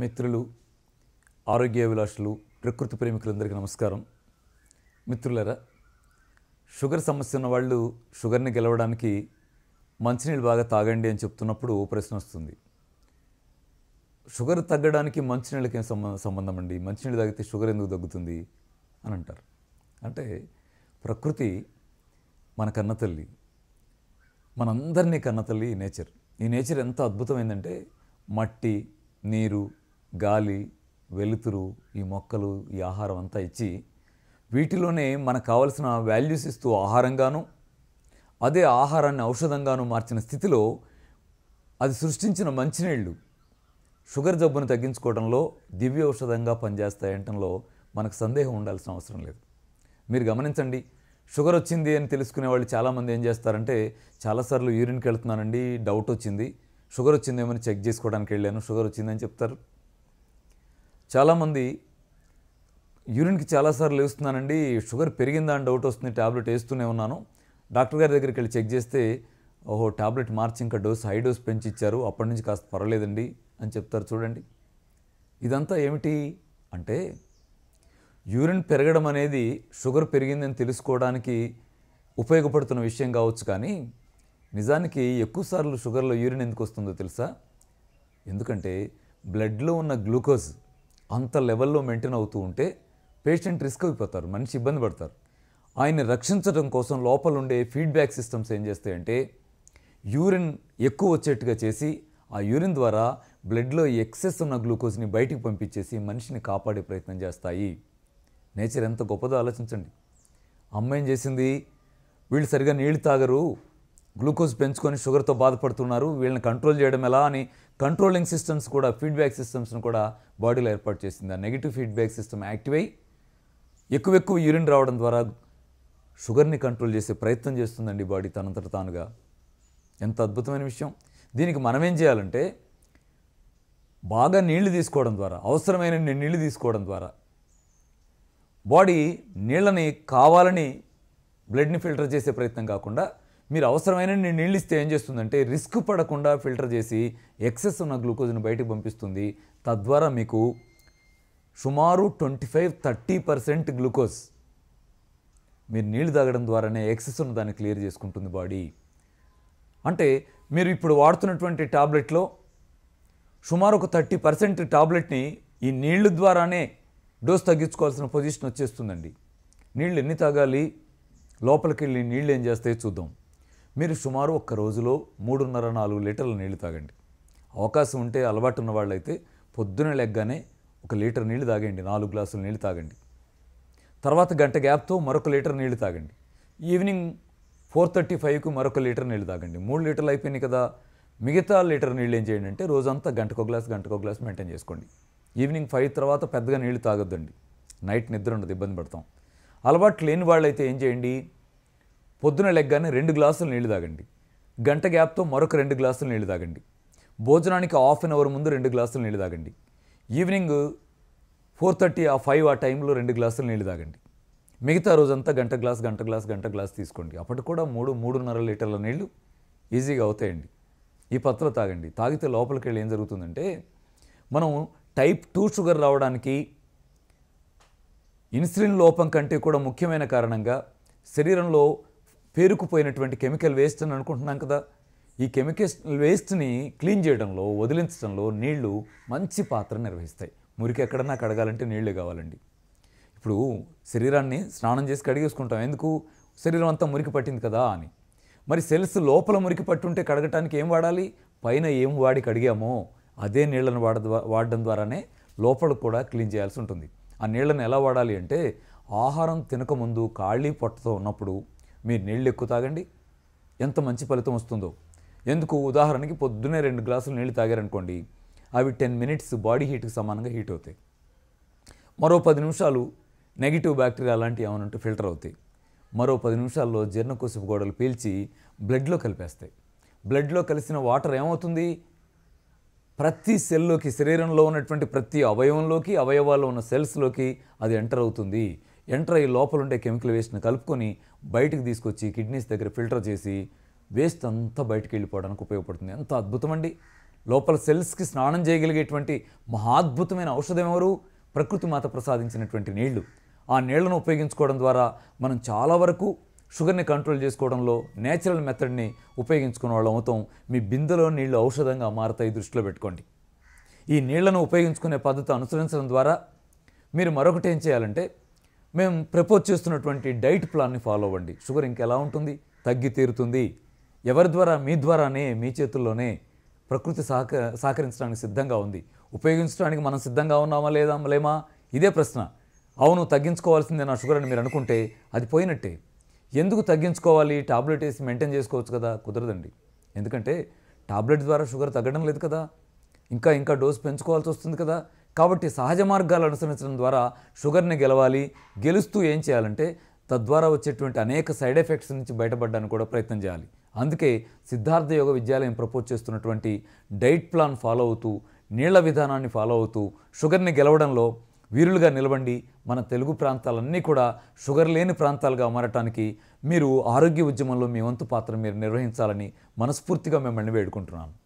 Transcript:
మిత్రులు అభిలాషులు ప్రకృతి ప్రేమికులందరికీ నమస్కారం మిత్రులరా షుగర్ సమస్య ఉన్న వాళ్ళు షుగర్ని గెలవడానికి మంచినీళ్ళు బాగా తాగండి అని చెప్తున్నప్పుడు ప్రశ్న వస్తుంది షుగర్ తగ్గడానికి మంచినీళ్ళకి ఏం సంబంధ సంబంధం అండి మంచినీళ్ళు తాగితే షుగర్ ఎందుకు తగ్గుతుంది అని అంటారు అంటే ప్రకృతి మన కన్నతల్లి మనందరినీ కన్నతల్లి ఈ నేచర్ ఈ నేచర్ ఎంత అద్భుతమైందంటే మట్టి నీరు గాలి వెలుతురు ఈ మొక్కలు ఈ ఆహారం అంతా ఇచ్చి వీటిలోనే మనకు కావలసిన వాల్యూస్ ఇస్తూ ఆహారంగాను అదే ఆహారాన్ని ఔషధంగాను మార్చిన స్థితిలో అది సృష్టించిన మంచినీళ్ళు షుగర్ జబ్బును తగ్గించుకోవడంలో దివ్య ఔషధంగా పనిచేస్తాయంటంలో మనకు సందేహం ఉండాల్సిన అవసరం లేదు మీరు గమనించండి షుగర్ వచ్చింది అని తెలుసుకునే వాళ్ళు చాలామంది ఏం చేస్తారంటే చాలాసార్లు యూరిన్కి వెళ్తున్నానండి డౌట్ వచ్చింది షుగర్ వచ్చిందేమని చెక్ చేసుకోవడానికి వెళ్ళాను షుగర్ వచ్చిందని చెప్తారు చాలామంది యూరిన్కి చాలాసార్లు లేస్తున్నానండి షుగర్ పెరిగిందా అని డౌట్ వస్తుంది ట్యాబ్లెట్ వేస్తూనే ఉన్నాను డాక్టర్ గారి దగ్గరికి వెళ్ళి చెక్ చేస్తే ఓహో ట్యాబ్లెట్ మార్చి ఇంకా డోస్ హై డోస్ పెంచి ఇచ్చారు అప్పటి నుంచి కాస్త పర్వాలేదండి అని చెప్తారు చూడండి ఇదంతా ఏమిటి అంటే యూరిన్ పెరగడం అనేది షుగర్ పెరిగిందని తెలుసుకోవడానికి ఉపయోగపడుతున్న విషయం కావచ్చు కానీ నిజానికి ఎక్కువసార్లు షుగర్లో యూరిన్ ఎందుకు వస్తుందో తెలుసా ఎందుకంటే బ్లడ్లో ఉన్న గ్లూకోజ్ అంత లెవెల్లో మెయింటైన్ అవుతూ ఉంటే పేషెంట్ రిస్క్ అయిపోతారు మనిషి ఇబ్బంది పడతారు ఆయన రక్షించడం కోసం లోపల ఉండే ఫీడ్బ్యాక్ సిస్టమ్స్ ఏం చేస్తాయంటే యూరిన్ ఎక్కువ వచ్చేట్టుగా చేసి ఆ యూరిన్ ద్వారా బ్లడ్లో ఎక్సెస్ ఉన్న గ్లూకోజ్ని బయటికి పంపించేసి మనిషిని కాపాడే ప్రయత్నం చేస్తాయి నేచర్ ఎంత గొప్పదో ఆలోచించండి అమ్మాయి ఏం చేసింది వీళ్ళు సరిగా నీళ్లు తాగరు గ్లూకోజ్ పెంచుకొని షుగర్తో బాధపడుతున్నారు వీళ్ళని కంట్రోల్ చేయడం ఎలా అని కంట్రోలింగ్ సిస్టమ్స్ కూడా ఫీడ్బ్యాక్ సిస్టమ్స్ను కూడా బాడీలో ఏర్పాటు చేసింది ఆ నెగిటివ్ ఫీడ్బ్యాక్ సిస్టమ్ యాక్టివ్ అయ్యి ఎక్కువ ఎక్కువ యూరిన్ రావడం ద్వారా షుగర్ని కంట్రోల్ చేసే ప్రయత్నం చేస్తుందండి బాడీ తనంతట తానుగా ఎంత అద్భుతమైన విషయం దీనికి మనం ఏం చేయాలంటే బాగా నీళ్లు తీసుకోవడం ద్వారా అవసరమైన నీళ్లు తీసుకోవడం ద్వారా బాడీ నీళ్ళని కావాలని బ్లడ్ని ఫిల్టర్ చేసే ప్రయత్నం కాకుండా మీరు అవసరమైన నీళ్ళు ఇస్తే ఏం చేస్తుందంటే రిస్క్ పడకుండా ఫిల్టర్ చేసి ఎక్సెస్ ఉన్న గ్లూకోజ్ని బయటకు పంపిస్తుంది తద్వారా మీకు సుమారు twenty five thirty percent glucose మీరు నీళ్లు తాగడం ద్వారానే ఎక్సెస్ ఉన్న దాన్ని క్లియర్ చేసుకుంటుంది బాడీ అంటే మీరు ఇప్పుడు వాడుతున్నటువంటి టాబ్లెట్లో సుమారు ఒక థర్టీ పర్సెంట్ టాబ్లెట్ని ఈ నీళ్లు ద్వారానే డోస్ తగ్గించుకోవాల్సిన పొజిషన్ వచ్చేస్తుందండి నీళ్ళు ఎన్ని తాగాలి లోపలికి వెళ్ళి నీళ్ళు ఏం చేస్తే చూద్దాం మీరు సుమారు ఒక్క రోజులో మూడున్నర నాలుగు లీటర్ల నీళ్లు తాగండి అవకాశం ఉంటే అలవాటు ఉన్న వాళ్ళైతే పొద్దున లెగ్గానే ఒక లీటర్ నీళ్లు తాగండి నాలుగు గ్లాసులు నీళ్లు తాగండి తర్వాత గంట గ్యాప్తో మరొక లీటర్ నీళ్లు తాగండి ఈవినింగ్ ఫోర్ థర్టీ ఫైవ్కు మరొక లీటర్ నీళ్లు తాగండి మూడు లీటర్లు అయిపోయినాయి కదా మిగతా లీటర్ నీళ్ళు ఏం చేయండి అంటే రోజంతా గంటకో గ్లాస్ గంటకో గ్లాస్ మెయింటైన్ చేసుకోండి ఈవినింగ్ ఫైవ్ తర్వాత పెద్దగా నీళ్లు తాగొద్దండి నైట్ నిద్ర ఉండదు ఇబ్బంది పడతాం అలవాటు లేని వాళ్ళైతే ఏం చేయండి పొద్దున లెగ్గానే రెండు గ్లాసులు నీళ్లు తాగండి గంట గ్యాప్తో మరొక రెండు గ్లాసులు నీళ్లు తాగండి భోజనానికి హాఫ్ అన్ అవర్ ముందు రెండు గ్లాసులు నీళ్లు తాగండి ఈవినింగ్ ఫోర్ థర్టీ ఆ ఫైవ్ ఆ టైంలో రెండు గ్లాసులు నీళ్లు తాగండి మిగతా రోజంతా గంట గ్లాస్ గంట గ్లాస్ గంట గ్లాస్ తీసుకోండి అప్పటికి కూడా మూడు మూడున్నర లీటర్ల నీళ్లు ఈజీగా అవుతాయండి ఈ పత్ర తాగండి తాగితే లోపలికి వెళ్ళి ఏం జరుగుతుందంటే మనం టైప్ టూ షుగర్ రావడానికి ఇన్సులిన్ లోపం కంటే కూడా ముఖ్యమైన కారణంగా శరీరంలో పేరుకుపోయినటువంటి కెమికల్ వేస్ట్ అని అనుకుంటున్నాం కదా ఈ కెమికల్ వేస్ట్ని క్లీన్ చేయడంలో వదిలించడంలో నీళ్లు మంచి పాత్ర నిర్వహిస్తాయి మురికి ఎక్కడన్నా కడగాలంటే నీళ్లు కావాలండి ఇప్పుడు శరీరాన్ని స్నానం చేసి కడిగేసుకుంటాం ఎందుకు శరీరం అంతా మురికి పట్టింది కదా అని మరి సెల్స్ లోపల మురికి పట్టుంటే కడగటానికి ఏం వాడాలి పైన ఏం వాడి కడిగామో అదే నీళ్లను వాడ వాడడం ద్వారానే లోపల కూడా క్లీన్ చేయాల్సి ఉంటుంది ఆ నీళ్లను ఎలా వాడాలి అంటే ఆహారం తినకముందు ఖాళీ పొట్టతో ఉన్నప్పుడు మీరు నీళ్ళు ఎక్కువ తాగండి ఎంత మంచి ఫలితం వస్తుందో ఎందుకు ఉదాహరణకి పొద్దునే రెండు గ్లాసులు నీళ్ళు తాగారనుకోండి అవి టెన్ మినిట్స్ బాడీ హీట్కి సమానంగా హీట్ అవుతాయి మరో పది నిమిషాలు నెగిటివ్ బ్యాక్టీరియా అలాంటివి ఏమైనా ఉంటే ఫిల్టర్ అవుతాయి మరో పది నిమిషాల్లో జీర్ణకోశపు గోడలు పీల్చి బ్లడ్లో కలిపేస్తాయి బ్లడ్లో కలిసిన వాటర్ ఏమవుతుంది ప్రతి సెల్లోకి శరీరంలో ఉన్నటువంటి ప్రతి అవయవంలోకి అవయవాల్లో ఉన్న సెల్స్లోకి అది ఎంటర్ అవుతుంది ఎంటర్ అయ్యి లోపలుండే కెమికల్ వేస్ట్ని కలుపుకొని బయటకు తీసుకొచ్చి కిడ్నీస్ దగ్గర ఫిల్టర్ చేసి వేస్ట్ అంతా బయటకు వెళ్ళిపోవడానికి ఉపయోగపడుతుంది ఎంత అద్భుతమండి లోపల సెల్స్కి స్నానం చేయగలిగేటువంటి మహాద్భుతమైన ఔషధం ఎవరు ప్రకృతి మాత ప్రసాదించినటువంటి నీళ్లు ఆ నీళ్లను ఉపయోగించుకోవడం ద్వారా మనం చాలా వరకు షుగర్ని కంట్రోల్ చేసుకోవడంలో నేచురల్ మెథడ్ని ఉపయోగించుకునే వాళ్ళు అవుతాం మీ బిందెలో నీళ్లు ఔషధంగా మారతాయి దృష్టిలో పెట్టుకోండి ఈ నీళ్లను ఉపయోగించుకునే పద్ధతి అనుసరించడం ద్వారా మీరు మరొకటి ఏం చేయాలంటే మేము ప్రపోజ్ చేస్తున్నటువంటి డైట్ ప్లాన్ని ఫాలో అవ్వండి షుగర్ ఇంకెలా ఉంటుంది తగ్గి తీరుతుంది ఎవరి ద్వారా మీ ద్వారానే మీ చేతుల్లోనే ప్రకృతి సహక సహకరించడానికి సిద్ధంగా ఉంది ఉపయోగించడానికి మనం సిద్ధంగా ఉన్నామా లేదా లేమా ఇదే ప్రశ్న అవును తగ్గించుకోవాల్సిందే నా షుగర్ అని మీరు అనుకుంటే అది పోయినట్టే ఎందుకు తగ్గించుకోవాలి టాబ్లెట్ వేసి మెయింటైన్ చేసుకోవచ్చు కదా కుదరదండి ఎందుకంటే టాబ్లెట్ ద్వారా షుగర్ తగ్గడం లేదు కదా ఇంకా ఇంకా డోస్ పెంచుకోవాల్సి వస్తుంది కదా కాబట్టి సహజ మార్గాలు అనుసరించడం ద్వారా షుగర్ని గెలవాలి గెలుస్తూ ఏం చేయాలంటే తద్వారా వచ్చేటువంటి అనేక సైడ్ ఎఫెక్ట్స్ నుంచి బయటపడడానికి కూడా ప్రయత్నం చేయాలి అందుకే సిద్ధార్థ యోగ విద్యాలయం ప్రపోజ్ చేస్తున్నటువంటి డైట్ ప్లాన్ ఫాలో అవుతూ నీళ్ల విధానాన్ని ఫాలో అవుతూ షుగర్ని గెలవడంలో వీరులుగా నిలవండి మన తెలుగు ప్రాంతాలన్నీ కూడా షుగర్ లేని ప్రాంతాలుగా మారటానికి మీరు ఆరోగ్య ఉద్యమంలో మీ వంతు పాత్ర మీరు నిర్వహించాలని మనస్ఫూర్తిగా మిమ్మల్ని వేడుకుంటున్నాను